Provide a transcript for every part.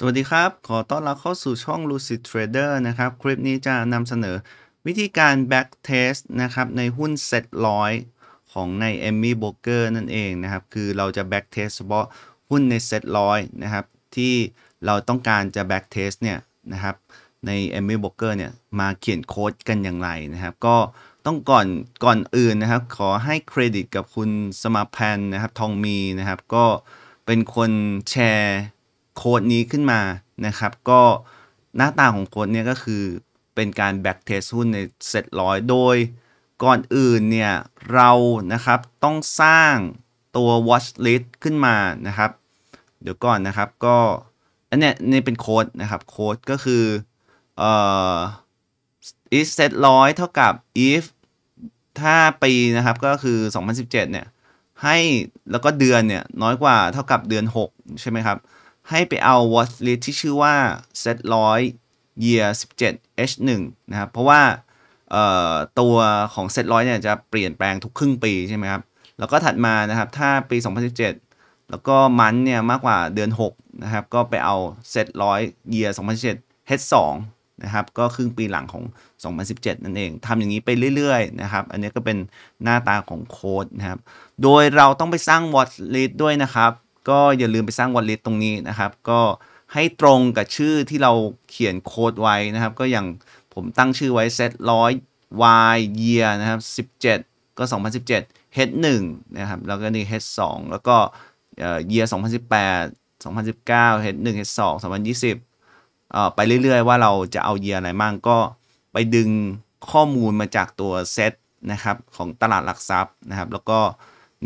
สวัสดีครับ ขอต้อนรับเข้าสู่ช่อง Lucid Trader นะครับ คลิปนี้จะนำเสนอวิธีการ back test นะครับ ในหุ้นเซ็ตร้อยของใน e m m y Broker นั่นเองนะครับ คือเราจะ back test เฉพาะหุ้นในเซ็ตร้อยนะครับ ที่เราต้องการจะ back test เนี่ยนะครับ ใน e m m y Broker เนี่ยมาเขียนโค้ดกันอย่างไรนะครับ ก็ต้องก่อนก่อนอื่นนะครับ ขอให้เครดิตกับคุณสมาพันนะครับ ทองมีนะครับ ก็เป็นคนแชร์โค้ดนี้ขึ้นมานะครับก็หน้าตาของโค้ดเนี่ยก็คือเป็นการแบ็กเทสหุ้นในเซตร้อยโดยก่อนอื่นเนี่ยเรานะครับต้องสร้างตัว watch list ขึ้นมานะครับ เดี๋ยวก่อนนะครับก็อันเนี้ยนี่เป็นโค้ดนะครับโค้ดก็คือ เอ่อ is set ร้อยเท่ากับ if ถ้าปีนะครับก็คือ 2017 เนี่ย ให้แล้วก็เดือนเนี่ยน้อยกว่าเท่ากับเดือน 6 ใช่ไหมครับให้ไปเอา watch list ที่ชื่อว่า set 100 year 17 h 1นะครับเพราะว่าตัวของเซตร้อยเนี่ยจะเปลี่ยนแปลงทุกครึ่งปีใช่ไหมครับแล้วก็ถัดมานะครับถ้าปี 2017 แล้วก็มันเนี่ยมากกว่าเดือน6นะครับก็ไปเอาเซตร้อยเยียร์2017 H2 นะครับ ก็ครึ่งปีหลังของ 2017 นั่นเองทำอย่างนี้ไปเรื่อยๆนะครับอันนี้ก็เป็นหน้าตาของโค้ดนะครับ โดยเราต้องไปสร้างวอตล s สด้วยนะครับก็อย่าลืมไปสร้างว a l l e t ตรงนี้นะครับ ก็ให้ตรงกับชื่อที่เราเขียนโค้ดไว้นะครับ ก็อย่างผมตั้งชื่อไว้ set ร้อย y year นะครับ17 ก็ 2017 head 1นะครับ แล้วก็นี่ head 2แล้วก็เอสอ year 2018 2019 head 1 head 2 2020เอ่อไปเรื่อยๆว่าเราจะเอา year อะไรมั่งก็ไปดึงข้อมูลมาจากตัวเซตนะครับ ของตลาดหลักทรัพย์นะครับ แล้วก็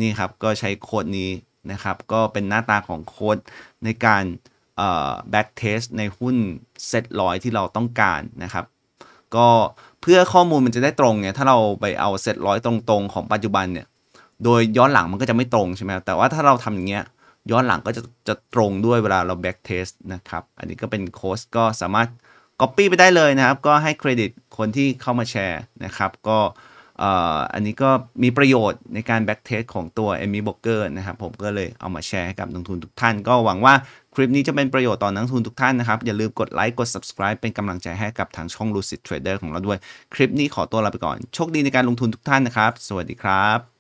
นี่ครับก็ใช้โค้ดนี้นะครับก็เป็นหน้าตาของโค้ดในการแบ็กเทสในหุ้นเซตร้อยที่เราต้องการนะครับ ก็เพื่อข้อมูลมันจะได้ตรงเนี่ยถ้าเราไปเอาเซตร้อยตรงๆของปัจจุบันเนี่ยโดยย้อนหลังมันก็จะไม่ตรงใช่ไหมแต่ว่าถ้าเราทำอย่างเงี้ยย้อนหลังก็จะจะตรงด้วยเวลาเราแบ็กเทสนะครับอันนี้ก็เป็นโค้ดก็สามารถ Copy ไปได้เลยนะครับก็ให้เครดิตคนที่เข้ามาแชร์นะครับ ก็อันนี้ก็มีประโยชน์ในการแบ็กเทสของตัวเอมล็อกเกอร์นะครับผมก็เลยเอามาแชร์ให้กับนักทุนทุกท่าน ก็หวังว่าคลิปนี้จะเป็นประโยชน์ต่อนักทุนทุกท่านนะครับ อย่าลืมกดไลค์กด subscribe เป็นกำลังใจให้กับทางช่อง Lucid Trader ของเราด้วยคลิปนี้ขอตัวลาไปก่อน โชคดีในการลงทุนทุกท่านนะครับ สวัสดีครับ